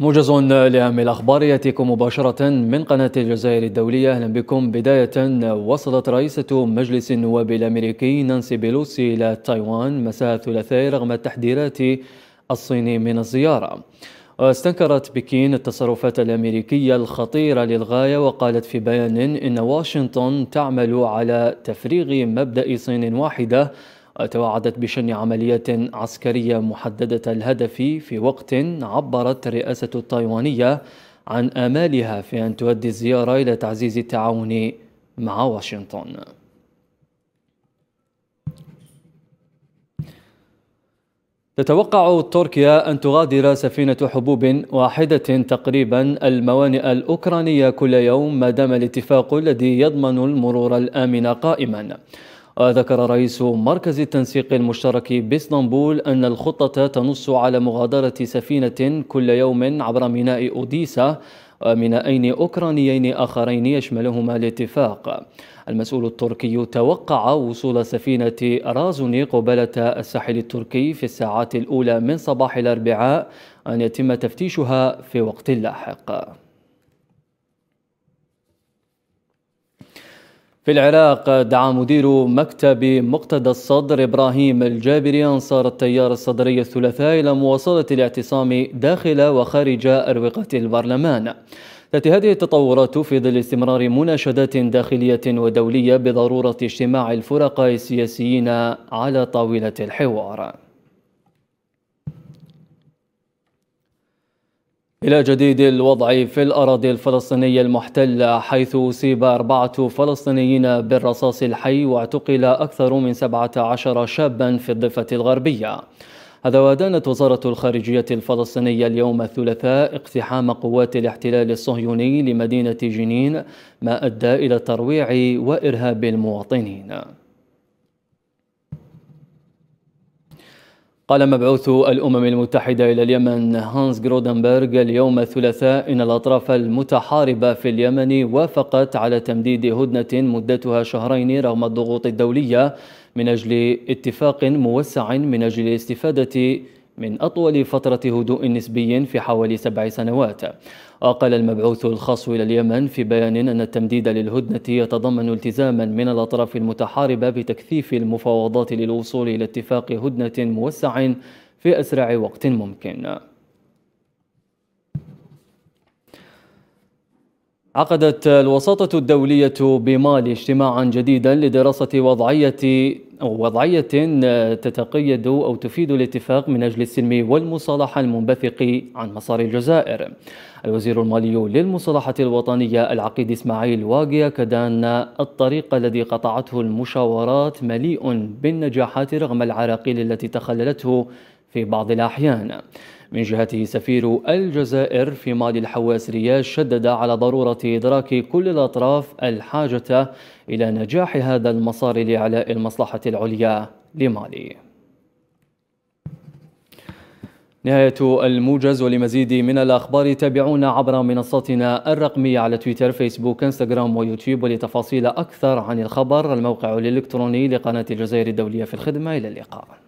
موجز لأهم الأخبار يأتيكم مباشرة من قناة الجزائر الدولية أهلا بكم بداية وصلت رئيسة مجلس النواب الأمريكي نانسي بيلوسي إلى تايوان مساء الثلاثاء رغم التحذيرات الصيني من الزيارة واستنكرت بكين التصرفات الأمريكية الخطيرة للغاية وقالت في بيان إن واشنطن تعمل على تفريغ مبدأ صين واحدة وتوعدت بشن عمليات عسكرية محددة الهدف في وقت عبرت الرئاسة التايوانية عن آمالها في أن تؤدي الزيارة إلى تعزيز التعاون مع واشنطن تتوقع تركيا أن تغادر سفينة حبوب واحدة تقريبا الموانئ الأوكرانية كل يوم ما دام الاتفاق الذي يضمن المرور الآمن قائما وذكر رئيس مركز التنسيق المشترك باسطنبول أن الخطة تنص على مغادرة سفينة كل يوم عبر ميناء أوديسا ومينائين أوكرانيين آخرين يشملهما الاتفاق المسؤول التركي توقع وصول سفينة رازوني قبالة الساحل التركي في الساعات الأولى من صباح الأربعاء أن يتم تفتيشها في وقت لاحق في العراق دعا مدير مكتب مقتدى الصدر إبراهيم الجابري أنصار التيار الصدري الثلاثاء إلى مواصلة الاعتصام داخل وخارج أروقة البرلمان تأتي هذه التطورات في ظل استمرار مناشدات داخلية ودولية بضرورة اجتماع الفرقاء السياسيين على طاولة الحوار إلى جديد الوضع في الأراضي الفلسطينية المحتلة حيث أصيب أربعة فلسطينيين بالرصاص الحي واعتقل أكثر من 17 شابا في الضفة الغربية هذا وأدانت وزارة الخارجية الفلسطينية اليوم الثلاثاء اقتحام قوات الاحتلال الصهيوني لمدينة جنين ما أدى إلى ترويع وإرهاب المواطنين قال مبعوث الأمم المتحدة إلى اليمن هانس جرودنبرغ اليوم الثلاثاء إن الأطراف المتحاربة في اليمن وافقت على تمديد هدنة مدتها شهرين رغم الضغوط الدولية من أجل اتفاق موسع من أجل استفادة من أطول فترة هدوء نسبي في حوالي سبع سنوات وقال المبعوث الخاص إلى اليمن في بيان أن التمديد للهدنة يتضمن التزاما من الأطراف المتحاربة بتكثيف المفاوضات للوصول إلى اتفاق هدنة موسع في أسرع وقت ممكن عقدت الوساطة الدولية بمالي اجتماعا جديدا لدراسة وضعية وضعية آه، تتقيد أو تفيد الاتفاق من أجل السلم والمصالحة المنبثق عن مسار الجزائر الوزير المالي للمصالحة الوطنية العقيد إسماعيل واقيا كدان الطريق الذي قطعته المشاورات مليء بالنجاحات رغم العراقيل التي تخللته في بعض الأحيان من جهته سفير الجزائر في مالي الحواس رياش شدد على ضرورة إدراك كل الأطراف الحاجة إلى نجاح هذا المسار لإعلاء المصلحة العليا لمالي نهاية الموجز ولمزيد من الأخبار تابعونا عبر منصاتنا الرقمية على تويتر فيسبوك انستغرام ويوتيوب ولتفاصيل أكثر عن الخبر الموقع الإلكتروني لقناة الجزائر الدولية في الخدمة إلى اللقاء